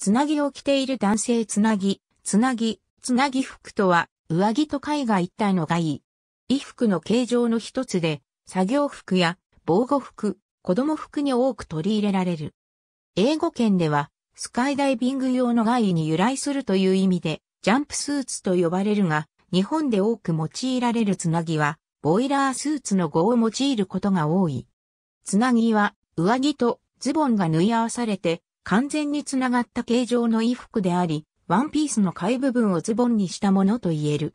つなぎを着ている男性つなぎ、つなぎ、つなぎ服とは、上着と貝が一体のがいい。衣服の形状の一つで、作業服や防護服、子供服に多く取り入れられる。英語圏では、スカイダイビング用の外衣に由来するという意味で、ジャンプスーツと呼ばれるが、日本で多く用いられるつなぎは、ボイラースーツの語を用いることが多い。つなぎは、上着とズボンが縫い合わされて、完全につながった形状の衣服であり、ワンピースの貝部分をズボンにしたものと言える。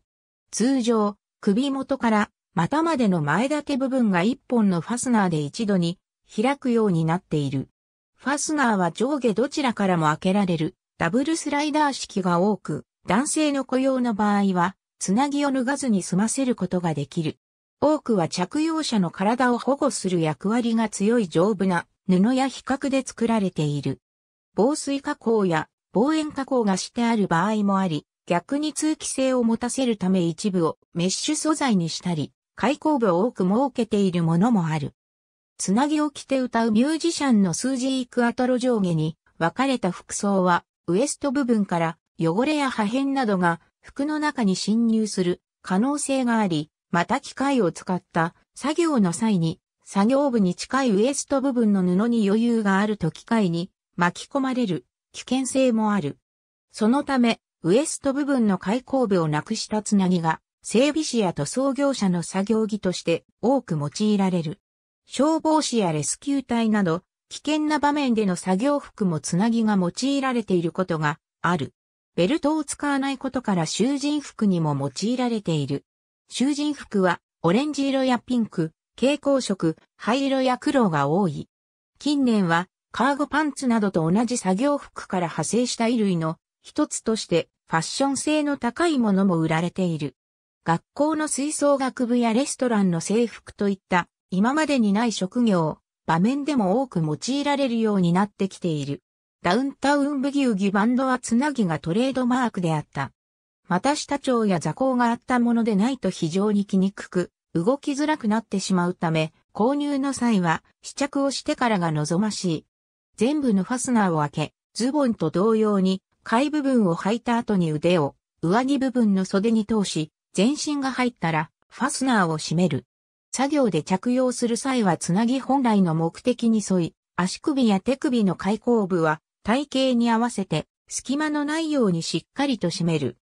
通常、首元から股までの前立て部分が一本のファスナーで一度に開くようになっている。ファスナーは上下どちらからも開けられるダブルスライダー式が多く、男性の雇用の場合は、つなぎを脱がずに済ませることができる。多くは着用者の体を保護する役割が強い丈夫な布や比較で作られている。防水加工や防炎加工がしてある場合もあり、逆に通気性を持たせるため一部をメッシュ素材にしたり、開口部を多く設けているものもある。つなぎを着て歌うミュージシャンの数字イクアトロ上下に分かれた服装は、ウエスト部分から汚れや破片などが服の中に侵入する可能性があり、また機械を使った作業の際に作業部に近いウエスト部分の布に余裕があると機械に巻き込まれる危険性もある。そのため、ウエスト部分の開口部をなくしたつなぎが、整備士や塗装業者の作業着として多く用いられる。消防士やレスキュー隊など、危険な場面での作業服もつなぎが用いられていることがある。ベルトを使わないことから囚人服にも用いられている。囚人服はオレンジ色やピンク、蛍光色、灰色や黒が多い。近年はカーゴパンツなどと同じ作業服から派生した衣類の一つとしてファッション性の高いものも売られている。学校の吹奏楽部やレストランの制服といった今までにない職業、場面でも多く用いられるようになってきている。ダウンタウンブギウギバンドはつなぎがトレードマークであった。また下町や座高があったものでないと非常に着にくく、動きづらくなってしまうため、購入の際は試着をしてからが望ましい。全部のファスナーを開け、ズボンと同様に、貝部分を履いた後に腕を、上着部分の袖に通し、全身が入ったら、ファスナーを締める。作業で着用する際はつなぎ本来の目的に沿い、足首や手首の開口部は体型に合わせて隙間のないようにしっかりと締める。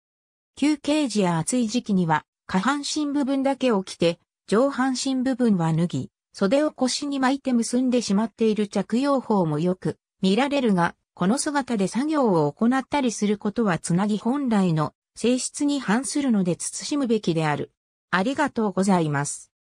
休憩時や暑い時期には下半身部分だけを着て上半身部分は脱ぎ、袖を腰に巻いて結んでしまっている着用法もよく見られるが、この姿で作業を行ったりすることはつなぎ本来の性質に反するので慎むべきである。ありがとうございます。